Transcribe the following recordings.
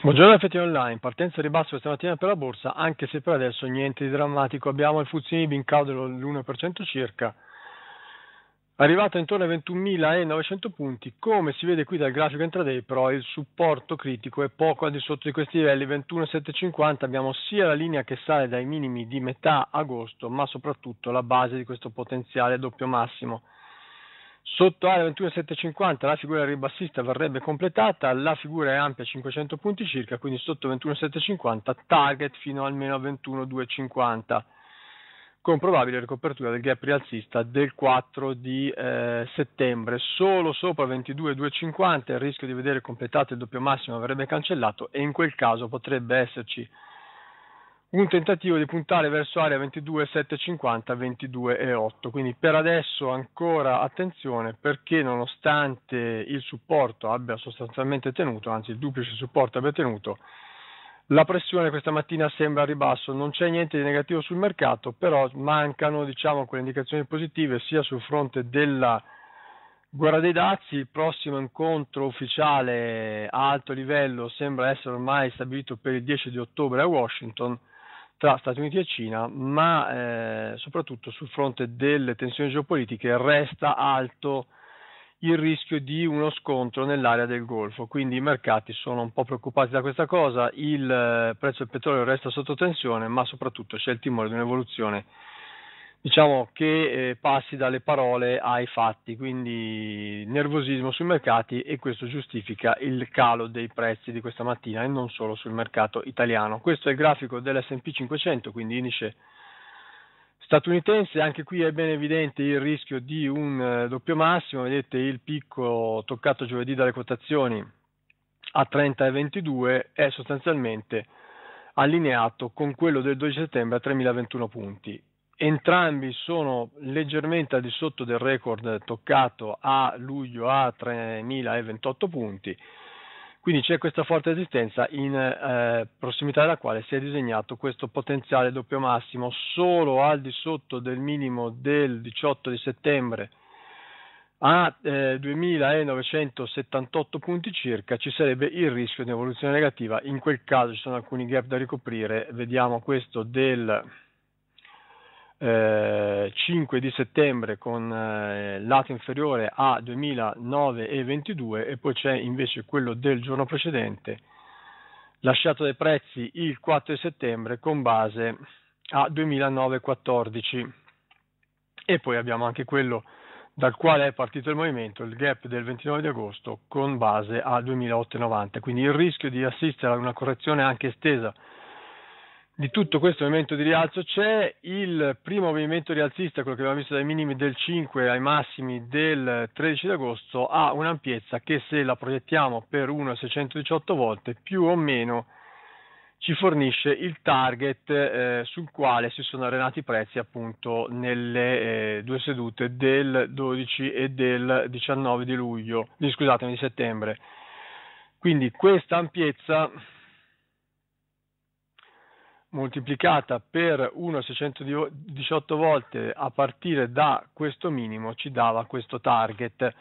Buongiorno effetti online, partenza e ribasso questa mattina per la borsa, anche se per adesso niente di drammatico, abbiamo il Fuzzini in calo dell'1% circa, arrivato intorno ai 21.900 punti, come si vede qui dal grafico intraday però il supporto critico è poco al di sotto di questi livelli, 21.750 abbiamo sia la linea che sale dai minimi di metà agosto, ma soprattutto la base di questo potenziale doppio massimo. Sotto area 21750 la figura ribassista verrebbe completata, la figura è ampia 500 punti circa, quindi sotto 21750 target fino almeno a 21250 con probabile ricopertura del gap rialzista del 4 di eh, settembre. Solo sopra 22,250 il rischio di vedere completato il doppio massimo verrebbe cancellato e in quel caso potrebbe esserci un tentativo di puntare verso area 22,750, 22,8. Quindi per adesso ancora attenzione perché nonostante il supporto abbia sostanzialmente tenuto, anzi il duplice supporto abbia tenuto, la pressione questa mattina sembra a ribasso, non c'è niente di negativo sul mercato, però mancano diciamo, quelle indicazioni positive sia sul fronte della guerra dei dazi, il prossimo incontro ufficiale a alto livello sembra essere ormai stabilito per il 10 di ottobre a Washington tra Stati Uniti e Cina, ma eh, soprattutto sul fronte delle tensioni geopolitiche resta alto il rischio di uno scontro nell'area del Golfo, quindi i mercati sono un po' preoccupati da questa cosa, il eh, prezzo del petrolio resta sotto tensione, ma soprattutto c'è il timore di un'evoluzione diciamo che eh, passi dalle parole ai fatti, quindi nervosismo sui mercati e questo giustifica il calo dei prezzi di questa mattina e non solo sul mercato italiano. Questo è il grafico dell'S&P 500, quindi indice statunitense, anche qui è ben evidente il rischio di un eh, doppio massimo, vedete il picco toccato giovedì dalle quotazioni a 30 e 22 è sostanzialmente allineato con quello del 12 settembre a 3021 punti entrambi sono leggermente al di sotto del record toccato a luglio a 3.028 punti, quindi c'è questa forte resistenza in eh, prossimità della quale si è disegnato questo potenziale doppio massimo solo al di sotto del minimo del 18 di settembre a eh, 2978 punti circa ci sarebbe il rischio di evoluzione negativa in quel caso ci sono alcuni gap da ricoprire vediamo questo del eh, 5 di settembre con eh, lato inferiore a 2009,22 e poi c'è invece quello del giorno precedente lasciato dai prezzi il 4 di settembre con base a 2009,14 e poi abbiamo anche quello dal quale è partito il movimento, il gap del 29 di agosto con base a 2008-90, Quindi il rischio di assistere a una correzione anche estesa di tutto questo movimento di rialzo c'è il primo movimento rialzista, quello che abbiamo visto dai minimi del 5 ai massimi del 13 di agosto, ha un'ampiezza che se la proiettiamo per 1,618 volte più o meno ci fornisce il target eh, sul quale si sono arenati i prezzi appunto nelle eh, due sedute del 12 e del 19 di luglio, scusatemi, di settembre. Quindi questa ampiezza moltiplicata per 1,618 volte a partire da questo minimo ci dava questo target.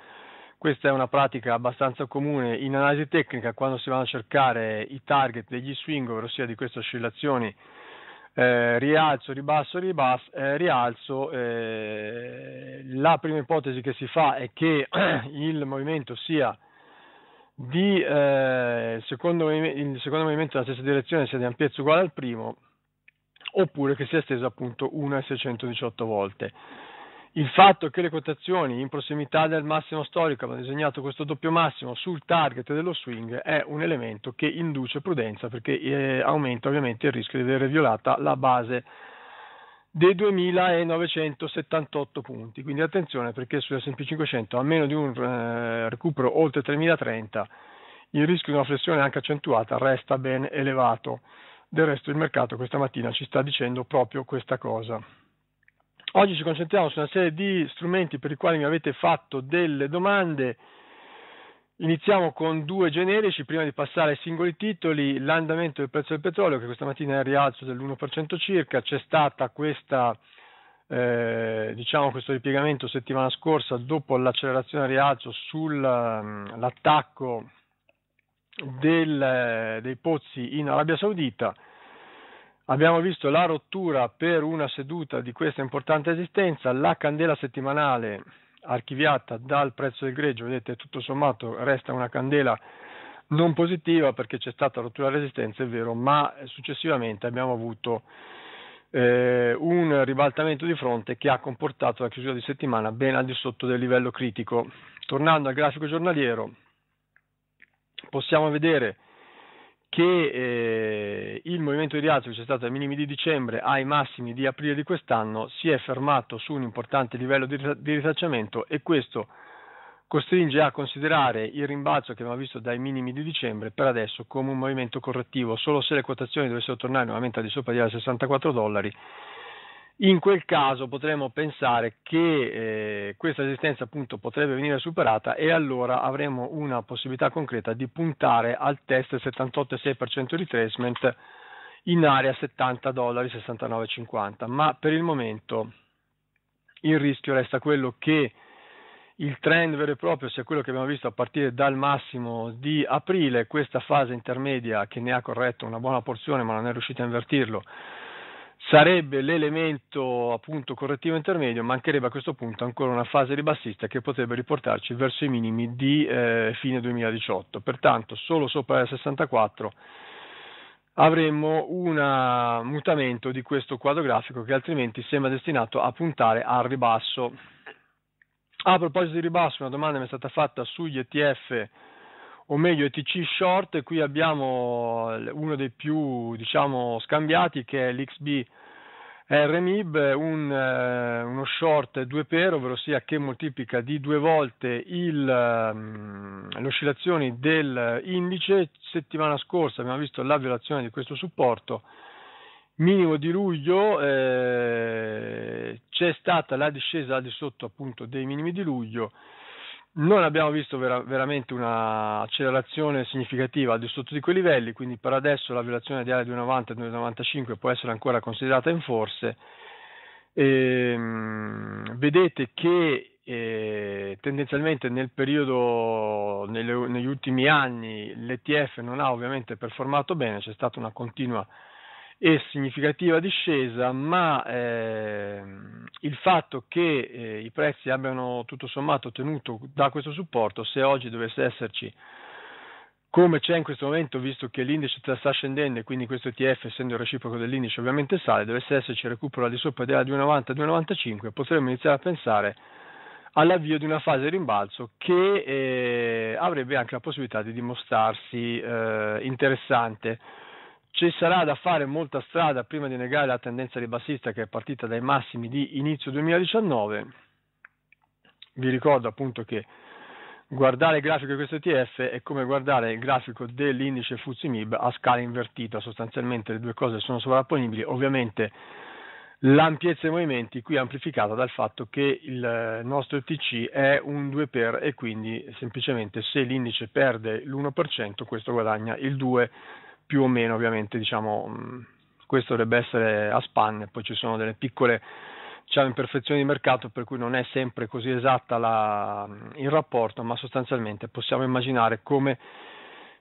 Questa è una pratica abbastanza comune in analisi tecnica quando si vanno a cercare i target degli swing, ovvero sia di queste oscillazioni eh, rialzo, ribasso, ribasso, eh, rialzo. Eh, la prima ipotesi che si fa è che il movimento sia di eh, secondo, il secondo movimento nella stessa direzione sia di ampiezza uguale al primo oppure che sia steso appunto 1,618 volte. Il fatto che le quotazioni in prossimità del massimo storico abbiano disegnato questo doppio massimo sul target dello swing è un elemento che induce prudenza perché eh, aumenta ovviamente il rischio di avere violata la base dei 2.978 punti. Quindi attenzione perché sull'SP 500 a meno di un eh, recupero oltre 3.030 il rischio di una flessione anche accentuata resta ben elevato. Del resto il mercato questa mattina ci sta dicendo proprio questa cosa. Oggi ci concentriamo su una serie di strumenti per i quali mi avete fatto delle domande. Iniziamo con due generici prima di passare ai singoli titoli. L'andamento del prezzo del petrolio che questa mattina è in rialzo dell'1% circa, c'è stata questa, eh, diciamo questo ripiegamento settimana scorsa dopo l'accelerazione a rialzo sull'attacco mm, del, eh, dei pozzi in Arabia Saudita. Abbiamo visto la rottura per una seduta di questa importante esistenza, la candela settimanale archiviata dal prezzo del greggio, vedete tutto sommato resta una candela non positiva perché c'è stata rottura della resistenza, è vero, ma successivamente abbiamo avuto eh, un ribaltamento di fronte che ha comportato la chiusura di settimana ben al di sotto del livello critico. Tornando al grafico giornaliero, possiamo vedere che eh, il movimento di rialzo che c'è stato ai minimi di dicembre ai massimi di aprile di quest'anno si è fermato su un importante livello di, di ritracciamento e questo costringe a considerare il rimbalzo che abbiamo visto dai minimi di dicembre per adesso come un movimento correttivo, solo se le quotazioni dovessero tornare nuovamente al di sopra di 64 dollari in quel caso potremmo pensare che eh, questa resistenza appunto potrebbe venire superata e allora avremo una possibilità concreta di puntare al test 78,6% retracement in area 70 dollari 69,50 ma per il momento il rischio resta quello che il trend vero e proprio sia quello che abbiamo visto a partire dal massimo di aprile, questa fase intermedia che ne ha corretto una buona porzione ma non è riuscita a invertirlo sarebbe l'elemento appunto correttivo intermedio, mancherebbe a questo punto ancora una fase ribassista che potrebbe riportarci verso i minimi di eh, fine 2018, pertanto solo sopra il 64 avremmo un mutamento di questo quadro grafico che altrimenti sembra destinato a puntare al ribasso. A proposito di ribasso, una domanda mi è stata fatta sugli ETF o meglio ETC short, qui abbiamo uno dei più diciamo, scambiati che è l'XB RMIB, un, eh, uno short 2 per, ovvero sia che moltiplica di due volte il, eh, le oscillazioni dell'indice. Settimana scorsa abbiamo visto la violazione di questo supporto minimo di luglio, eh, c'è stata la discesa al di sotto appunto dei minimi di luglio non abbiamo visto vera- veramente un'accelerazione significativa al di sotto di quei livelli, quindi per adesso la violazione di area 290 e 295 può essere ancora considerata in forse. Ehm, vedete che eh, tendenzialmente nel periodo, nelle, negli ultimi anni l'ETF non ha ovviamente performato bene, c'è stata una continua e significativa discesa, ma eh, il fatto che eh, i prezzi abbiano tutto sommato tenuto da questo supporto, se oggi dovesse esserci come c'è in questo momento, visto che l'indice sta scendendo e quindi questo ETF, essendo il reciproco dell'indice, ovviamente sale, dovesse esserci recupero al di sopra della 2,90-2,95, potremmo iniziare a pensare all'avvio di una fase di rimbalzo che eh, avrebbe anche la possibilità di dimostrarsi eh, interessante ci sarà da fare molta strada prima di negare la tendenza ribassista che è partita dai massimi di inizio 2019. Vi ricordo appunto che guardare il grafico di questo ETF è come guardare il grafico dell'indice MIB a scala invertita, sostanzialmente le due cose sono sovrapponibili, ovviamente l'ampiezza dei movimenti qui è amplificata dal fatto che il eh, nostro ETC è un 2 per e quindi semplicemente se l'indice perde l'1% questo guadagna il 2 più o meno ovviamente, diciamo, mm, questo dovrebbe essere a spanne, poi ci sono delle piccole diciamo, imperfezioni di mercato per cui non è sempre così esatta la, mm, il rapporto, ma sostanzialmente possiamo immaginare come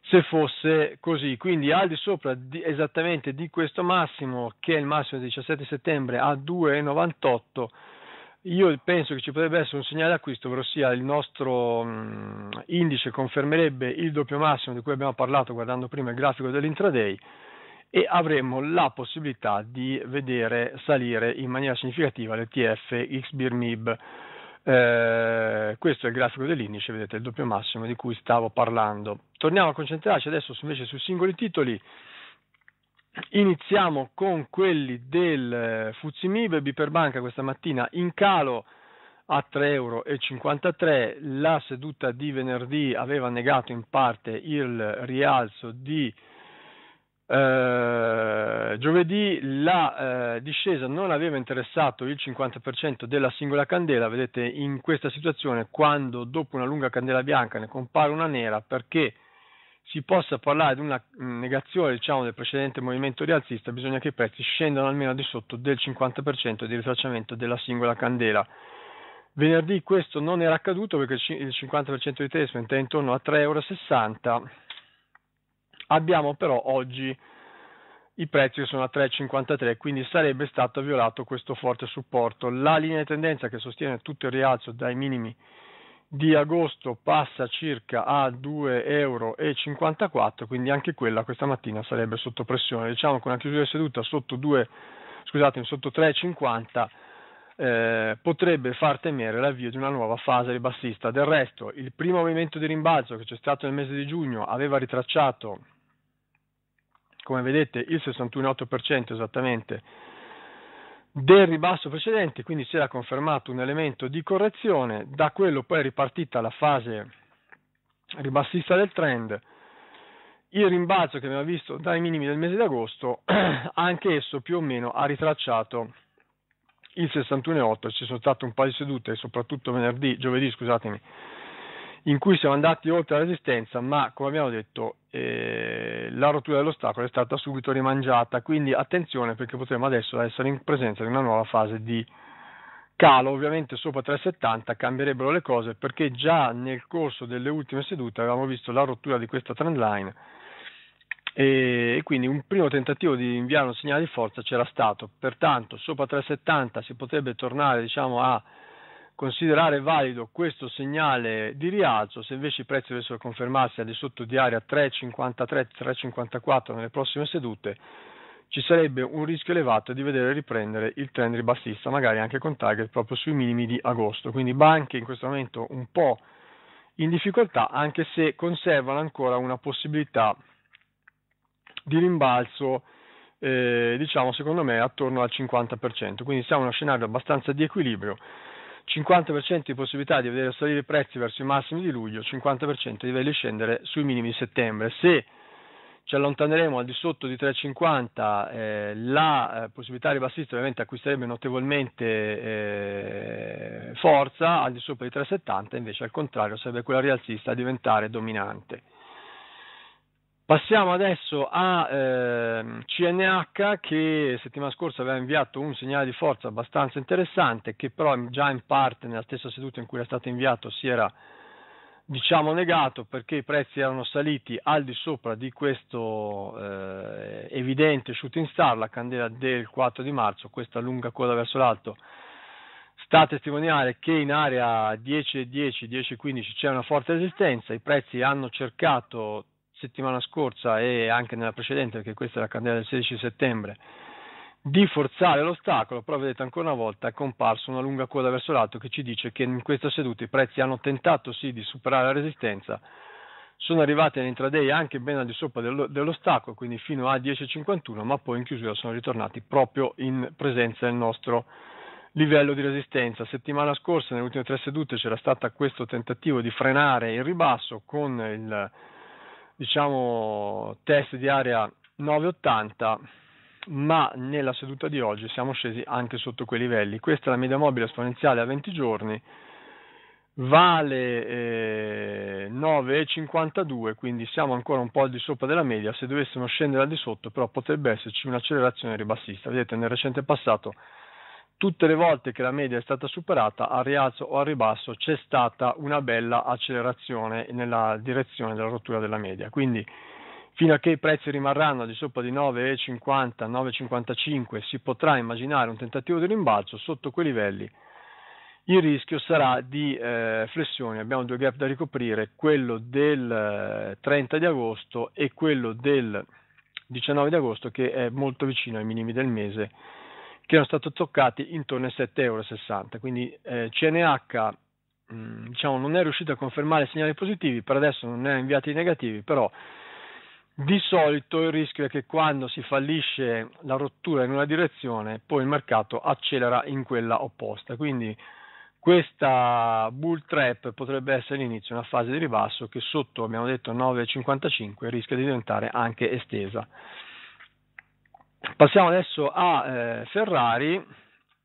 se fosse così. Quindi al di sopra di, esattamente di questo massimo, che è il massimo del 17 settembre a 2,98, io penso che ci potrebbe essere un segnale d'acquisto, ovvero sia il nostro mh, mm, indice confermerebbe il doppio massimo di cui abbiamo parlato guardando prima il grafico dell'intraday e avremmo la possibilità di vedere salire in maniera significativa l'ETF XBIRMIB. Eh, questo è il grafico dell'indice, vedete il doppio massimo di cui stavo parlando. Torniamo a concentrarci adesso invece sui singoli titoli. Iniziamo con quelli del eh, Fuzimib, Biperbanca questa mattina in calo a 3,53 euro. La seduta di venerdì aveva negato in parte il rialzo di eh, giovedì, la eh, discesa non aveva interessato il 50% della singola candela. Vedete in questa situazione quando dopo una lunga candela bianca ne compare una nera perché si possa parlare di una negazione diciamo, del precedente movimento rialzista, bisogna che i prezzi scendano almeno di sotto del 50% di ritracciamento della singola candela. Venerdì questo non era accaduto perché il 50% di Tesla è intorno a 3,60 euro. Abbiamo però oggi i prezzi che sono a 3,53, quindi sarebbe stato violato questo forte supporto. La linea di tendenza che sostiene tutto il rialzo dai minimi di agosto passa circa a 2,54 euro, quindi anche quella questa mattina sarebbe sotto pressione. Diciamo che una chiusura di seduta sotto, 2, scusate, sotto 3,50 eh, potrebbe far temere l'avvio di una nuova fase ribassista. Del resto, il primo movimento di rimbalzo che c'è stato nel mese di giugno aveva ritracciato, come vedete, il 61,8% esattamente del ribasso precedente, quindi si era confermato un elemento di correzione, da quello poi è ripartita la fase ribassista del trend, il rimbalzo che abbiamo visto dai minimi del mese di agosto, anche esso più o meno ha ritracciato il 61,8, ci sono state un paio di sedute, soprattutto venerdì, giovedì, scusatemi, in cui siamo andati oltre la resistenza, ma come abbiamo detto eh, la rottura dell'ostacolo è stata subito rimangiata, quindi attenzione perché potremmo adesso essere in presenza di una nuova fase di calo, ovviamente sopra 3,70 cambierebbero le cose perché già nel corso delle ultime sedute avevamo visto la rottura di questa trend line e quindi un primo tentativo di inviare un segnale di forza c'era stato, pertanto sopra 3,70 si potrebbe tornare diciamo a considerare valido questo segnale di rialzo, se invece i prezzi dovessero confermarsi al di sotto di area 3,53-3,54 nelle prossime sedute, ci sarebbe un rischio elevato di vedere riprendere il trend ribassista, magari anche con target proprio sui minimi di agosto. Quindi banche in questo momento un po' in difficoltà, anche se conservano ancora una possibilità di rimbalzo, eh, diciamo secondo me attorno al 50%. Quindi siamo in uno scenario abbastanza di equilibrio 50% di possibilità di vedere salire i prezzi verso i massimi di luglio, 50% di vederli scendere sui minimi di settembre. Se ci allontaneremo al di sotto di 3,50 eh, la eh, possibilità ribassista ovviamente acquisterebbe notevolmente eh, forza, al di sopra di 3,70 invece al contrario sarebbe quella rialzista a diventare dominante. Passiamo adesso a eh, CNH che settimana scorsa aveva inviato un segnale di forza abbastanza interessante che però già in parte nella stessa seduta in cui era stato inviato si era diciamo negato perché i prezzi erano saliti al di sopra di questo eh, evidente shooting star, la candela del 4 di marzo, questa lunga coda verso l'alto sta a testimoniare che in area 10.10, 10.15 c'è una forte resistenza, i prezzi hanno cercato settimana scorsa e anche nella precedente, perché questa è la candela del 16 settembre, di forzare l'ostacolo, però vedete ancora una volta è comparsa una lunga coda verso l'alto che ci dice che in questa seduta i prezzi hanno tentato sì di superare la resistenza, sono arrivati all'intraday anche ben al di sopra dell'ostacolo, quindi fino a 10,51, ma poi in chiusura sono ritornati proprio in presenza del nostro livello di resistenza. Settimana scorsa, nelle ultime tre sedute, c'era stato questo tentativo di frenare il ribasso con il diciamo test di area 980 ma nella seduta di oggi siamo scesi anche sotto quei livelli questa è la media mobile esponenziale a 20 giorni vale eh, 9,52 quindi siamo ancora un po' al di sopra della media se dovessimo scendere al di sotto però potrebbe esserci un'accelerazione ribassista vedete nel recente passato tutte le volte che la media è stata superata al rialzo o al ribasso c'è stata una bella accelerazione nella direzione della rottura della media. Quindi fino a che i prezzi rimarranno di sopra di 9,50, 9,55 si potrà immaginare un tentativo di rimbalzo sotto quei livelli. Il rischio sarà di eh, flessioni, abbiamo due gap da ricoprire, quello del 30 eh, di agosto e quello del 19 di agosto che è molto vicino ai minimi del mese che erano stati toccati intorno ai 7,60 euro. Quindi eh, CNH mh, mm, diciamo, non è riuscito a confermare segnali positivi, per adesso non ne ha inviati negativi, però di solito il rischio è che quando si fallisce la rottura in una direzione, poi il mercato accelera in quella opposta. Quindi questa bull trap potrebbe essere l'inizio di una fase di ribasso che sotto, abbiamo detto, 9,55 rischia di diventare anche estesa. Passiamo adesso a eh, Ferrari,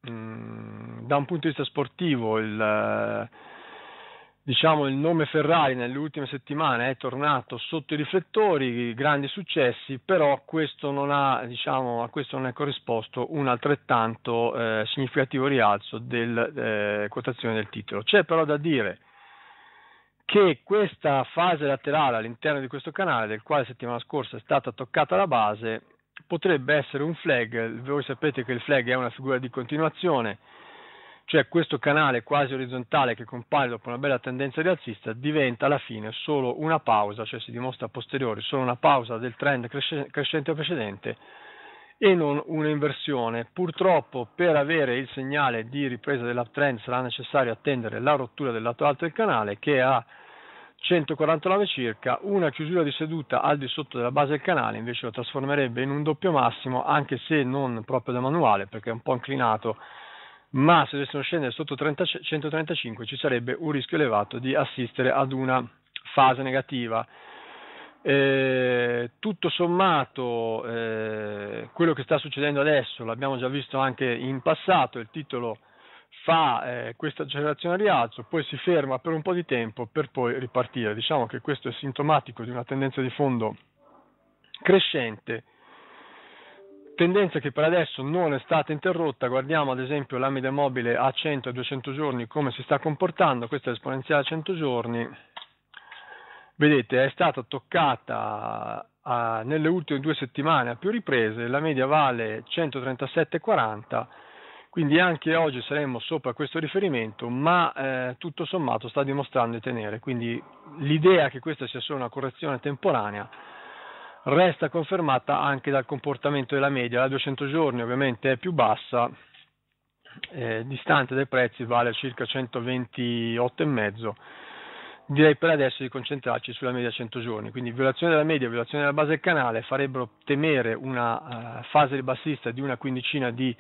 mm, da un punto di vista sportivo il, eh, diciamo, il nome Ferrari nelle ultime settimane è tornato sotto i riflettori, grandi successi, però questo non ha, diciamo, a questo non è corrisposto un altrettanto eh, significativo rialzo della eh, quotazione del titolo. C'è però da dire che questa fase laterale all'interno di questo canale, del quale settimana scorsa è stata toccata la base, potrebbe essere un flag, voi sapete che il flag è una figura di continuazione, cioè questo canale quasi orizzontale che compare dopo una bella tendenza rialzista diventa alla fine solo una pausa, cioè si dimostra a posteriori solo una pausa del trend crescente precedente e non un'inversione. Purtroppo per avere il segnale di ripresa dell'uptrend sarà necessario attendere la rottura del lato alto del canale che ha 149 circa, una chiusura di seduta al di sotto della base del canale invece lo trasformerebbe in un doppio massimo anche se non proprio da manuale perché è un po' inclinato ma se dovessero scendere sotto 30, 135 ci sarebbe un rischio elevato di assistere ad una fase negativa. Eh, tutto sommato eh, quello che sta succedendo adesso l'abbiamo già visto anche in passato, il titolo fa eh, questa accelerazione a rialzo, poi si ferma per un po' di tempo per poi ripartire. Diciamo che questo è sintomatico di una tendenza di fondo crescente, tendenza che per adesso non è stata interrotta. Guardiamo ad esempio la media mobile a 100 e 200 giorni come si sta comportando, questa è esponenziale a 100 giorni. Vedete, è stata toccata a, nelle ultime due settimane a più riprese, la media vale 137,40 quindi anche oggi saremmo sopra questo riferimento, ma eh, tutto sommato sta dimostrando di tenere. Quindi l'idea che questa sia solo una correzione temporanea resta confermata anche dal comportamento della media. La 200 giorni ovviamente è più bassa, eh, distante dai prezzi, vale circa 128,5. Direi per adesso di concentrarci sulla media 100 giorni, quindi violazione della media e violazione della base del canale farebbero temere una uh, fase ribassista di una quindicina di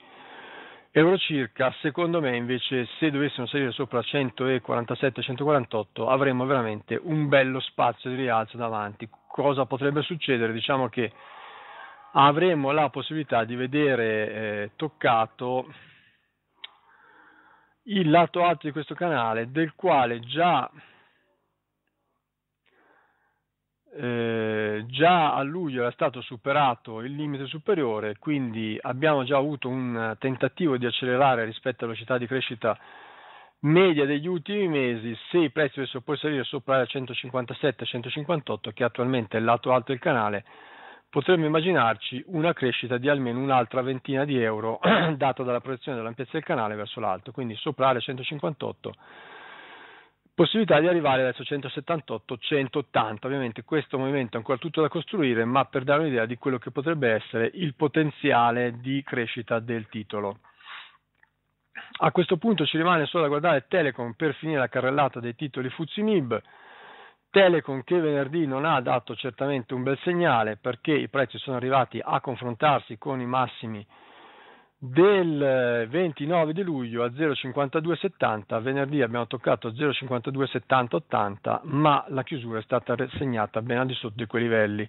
euro circa. Secondo me, invece, se dovessimo salire sopra 147-148, avremmo veramente un bello spazio di rialzo davanti. Cosa potrebbe succedere? Diciamo che avremmo la possibilità di vedere eh, toccato il lato alto di questo canale, del quale già eh, già a luglio era stato superato il limite superiore, quindi abbiamo già avuto un tentativo di accelerare rispetto alla velocità di crescita media degli ultimi mesi se i prezzi dovessero poi salire sopra il 157-158 che attualmente è il lato alto del canale potremmo immaginarci una crescita di almeno un'altra ventina di euro data dalla proiezione dell'ampiezza del canale verso l'alto quindi sopra il 158 possibilità di arrivare verso 178-180. Ovviamente questo movimento è ancora tutto da costruire, ma per dare un'idea di quello che potrebbe essere il potenziale di crescita del titolo. A questo punto ci rimane solo da guardare Telecom per finire la carrellata dei titoli Fuzimib. Telecom che venerdì non ha dato certamente un bel segnale perché i prezzi sono arrivati a confrontarsi con i massimi del 29 eh, di luglio a 0,5270, venerdì abbiamo toccato 0,5270-80, ma la chiusura è stata segnata ben al di sotto di quei livelli.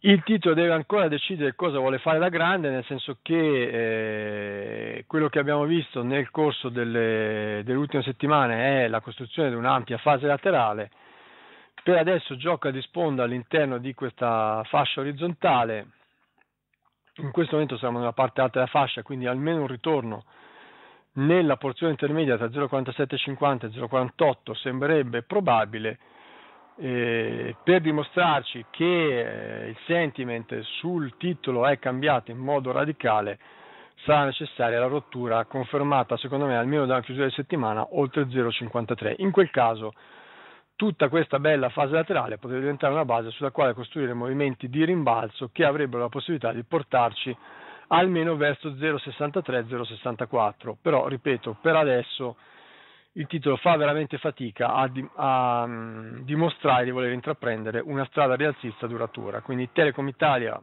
Il titolo deve ancora decidere cosa vuole fare la grande, nel senso che eh, quello che abbiamo visto nel corso delle, delle ultime settimane è la costruzione di un'ampia fase laterale. Per adesso gioca di sponda all'interno di questa fascia orizzontale, in questo momento siamo nella parte alta della fascia, quindi almeno un ritorno nella porzione intermedia tra 0,4750 e 0,48 sembrerebbe probabile eh, per dimostrarci che eh, il sentiment sul titolo è cambiato in modo radicale sarà necessaria la rottura confermata secondo me almeno dalla chiusura di settimana oltre 0,53 in quel caso tutta questa bella fase laterale potrebbe diventare una base sulla quale costruire movimenti di rimbalzo che avrebbero la possibilità di portarci almeno verso 0,63-0,64. Però, ripeto, per adesso il titolo fa veramente fatica a, di, a mm, dimostrare di voler intraprendere una strada rialzista duratura. Quindi Telecom Italia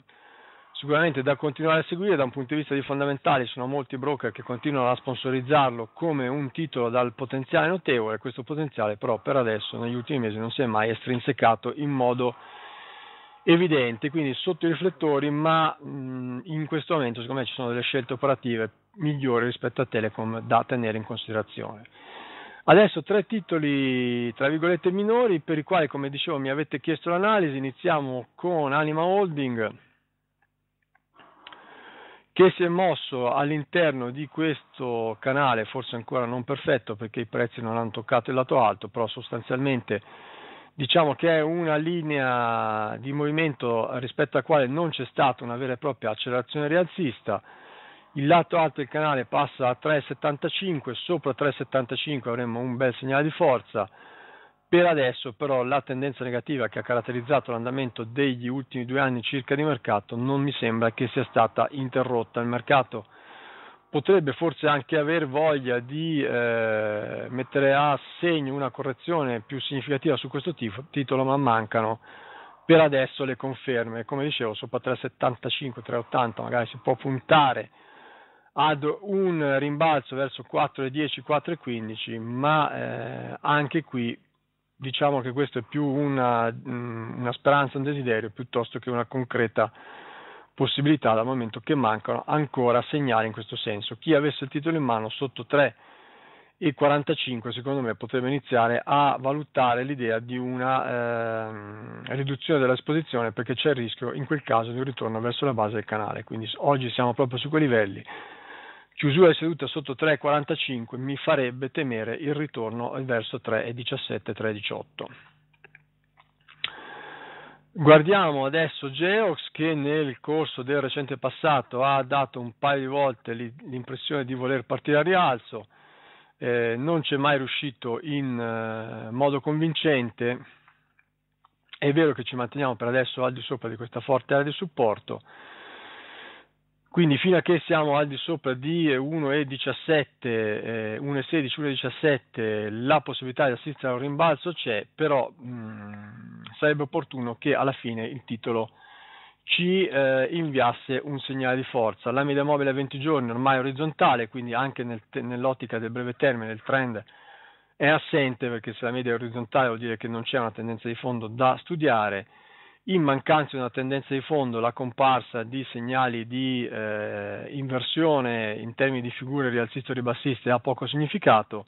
sicuramente da continuare a seguire da un punto di vista di fondamentali, sono molti broker che continuano a sponsorizzarlo come un titolo dal potenziale notevole, questo potenziale però per adesso negli ultimi mesi non si è mai estrinsecato in modo evidente, quindi sotto i riflettori, ma mm, in questo momento secondo me ci sono delle scelte operative migliori rispetto a Telecom da tenere in considerazione. Adesso tre titoli, tra virgolette, minori per i quali, come dicevo, mi avete chiesto l'analisi. Iniziamo con Anima Holding che si è mosso all'interno di questo canale, forse ancora non perfetto perché i prezzi non hanno toccato il lato alto, però sostanzialmente diciamo che è una linea di movimento rispetto alla quale non c'è stata una vera e propria accelerazione rialzista. Il lato alto del canale passa a 3,75, sopra 3,75 avremo un bel segnale di forza per adesso però la tendenza negativa che ha caratterizzato l'andamento degli ultimi due anni circa di mercato non mi sembra che sia stata interrotta. Il mercato potrebbe forse anche aver voglia di eh, mettere a segno una correzione più significativa su questo tif- titolo, ma mancano per adesso le conferme. Come dicevo, sopra 3,75, 3,80 magari si può puntare ad un rimbalzo verso 4,10, 4,15, ma eh, anche qui diciamo che questo è più una, mm, una, speranza, un desiderio piuttosto che una concreta possibilità dal momento che mancano ancora segnali in questo senso. Chi avesse il titolo in mano sotto 3,45 secondo me potrebbe iniziare a valutare l'idea di una eh, riduzione dell'esposizione perché c'è il rischio in quel caso di un ritorno verso la base del canale, quindi oggi siamo proprio su quei livelli chiusura di seduta sotto 3,45 mi farebbe temere il ritorno verso 3,17, 3,18. Guardiamo adesso Geox che nel corso del recente passato ha dato un paio di volte l'impressione di voler partire al rialzo, eh, non c'è mai riuscito in eh, modo convincente, è vero che ci manteniamo per adesso al di sopra di questa forte area di supporto, quindi fino a che siamo al di sopra di 1,17, eh, 1,16, 1,17 eh, la possibilità di assistere a un rimbalzo c'è, però mh, mm, sarebbe opportuno che alla fine il titolo ci eh, inviasse un segnale di forza. La media mobile a 20 giorni ormai è orizzontale, quindi anche nel nell'ottica del breve termine il trend è assente perché se la media è orizzontale vuol dire che non c'è una tendenza di fondo da studiare in mancanza di una tendenza di fondo la comparsa di segnali di eh, inversione in termini di figure rialziste o ribassiste ha poco significato.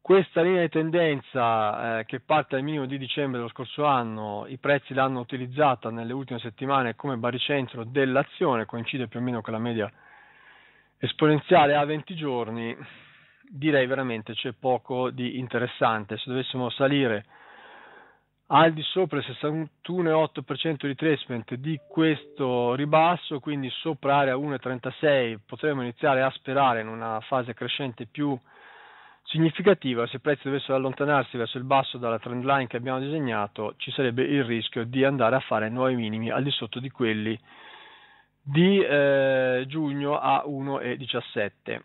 Questa linea di tendenza eh, che parte al minimo di dicembre dello scorso anno, i prezzi l'hanno utilizzata nelle ultime settimane come baricentro dell'azione, coincide più o meno con la media esponenziale a 20 giorni, direi veramente c'è poco di interessante. Se dovessimo salire al di sopra il 61,8% di retracement di questo ribasso, quindi sopra area 1,36 potremmo iniziare a sperare in una fase crescente più significativa, se i prezzi dovessero allontanarsi verso il basso dalla trend line che abbiamo disegnato, ci sarebbe il rischio di andare a fare nuovi minimi al di sotto di quelli di eh, giugno a 1,17.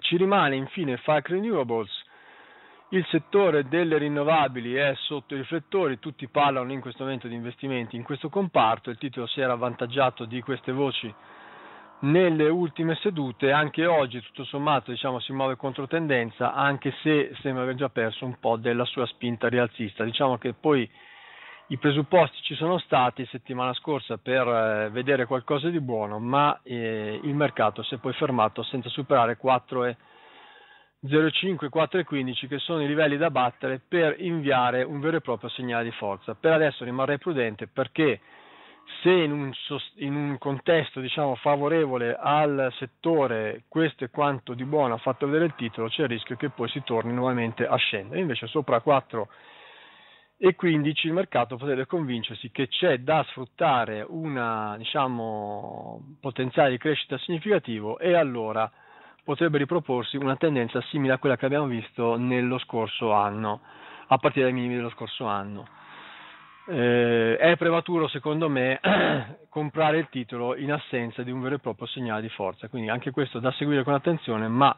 Ci rimane infine FAC Renewables il settore delle rinnovabili è sotto i riflettori, tutti parlano in questo momento di investimenti in questo comparto, il titolo si era avvantaggiato di queste voci nelle ultime sedute, anche oggi tutto sommato diciamo, si muove contro tendenza, anche se sembra aver già perso un po' della sua spinta rialzista. Diciamo che poi i presupposti ci sono stati settimana scorsa per eh, vedere qualcosa di buono, ma eh, il mercato si è poi fermato senza superare 4,5 0,5, 4 e 15 che sono i livelli da battere per inviare un vero e proprio segnale di forza. Per adesso rimarrei prudente perché se in un, in un contesto diciamo, favorevole al settore questo è quanto di buono ha fatto vedere il titolo c'è il rischio che poi si torni nuovamente a scendere. Invece sopra 4 e 15 il mercato potrebbe convincersi che c'è da sfruttare un diciamo, potenziale di crescita significativo e allora potrebbe riproporsi una tendenza simile a quella che abbiamo visto nello scorso anno, a partire dai minimi dello scorso anno. Eh, è prematuro, secondo me, comprare il titolo in assenza di un vero e proprio segnale di forza, quindi anche questo da seguire con attenzione, ma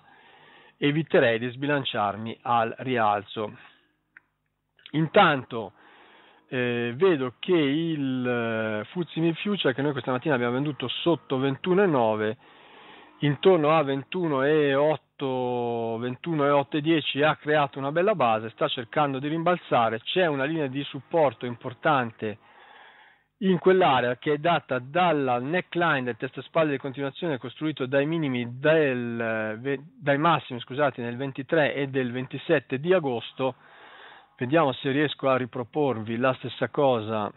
eviterei di sbilanciarmi al rialzo. Intanto eh, vedo che il eh, Fuzzi Future che noi questa mattina abbiamo venduto sotto 21,9 intorno a 21,8 21,810 ha creato una bella base, sta cercando di rimbalzare, c'è una linea di supporto importante in quell'area che è data dalla neckline del testospalle di continuazione costruito dai minimi del, dai massimi scusate nel 23 e del 27 di agosto vediamo se riesco a riproporvi la stessa cosa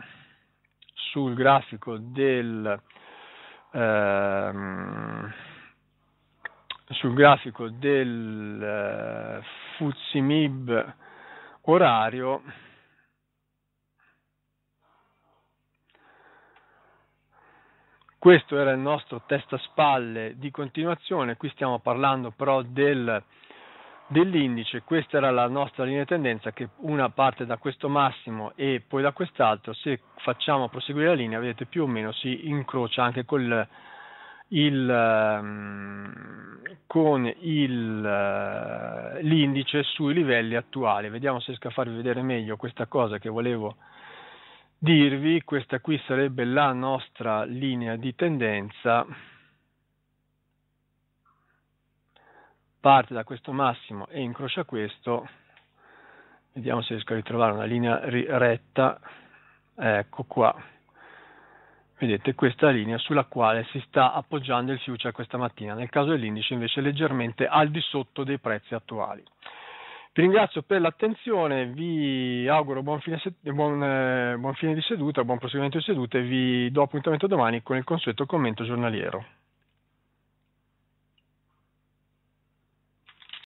sul grafico del ehm, sul grafico del eh, Fuzimib orario questo era il nostro testa spalle di continuazione qui stiamo parlando però del, dell'indice questa era la nostra linea di tendenza che una parte da questo massimo e poi da quest'altro se facciamo proseguire la linea vedete più o meno si incrocia anche col il, ehm, con il, eh, l'indice sui livelli attuali. Vediamo se riesco a farvi vedere meglio questa cosa che volevo dirvi. Questa qui sarebbe la nostra linea di tendenza. Parte da questo massimo e incrocia questo. Vediamo se riesco a ritrovare una linea retta. Ecco qua Vedete questa linea sulla quale si sta appoggiando il future questa mattina, nel caso dell'indice invece leggermente al di sotto dei prezzi attuali. Vi ringrazio per l'attenzione, vi auguro buon fine, buon, eh, buon fine di seduta, buon proseguimento di seduta e vi do appuntamento domani con il consueto commento giornaliero.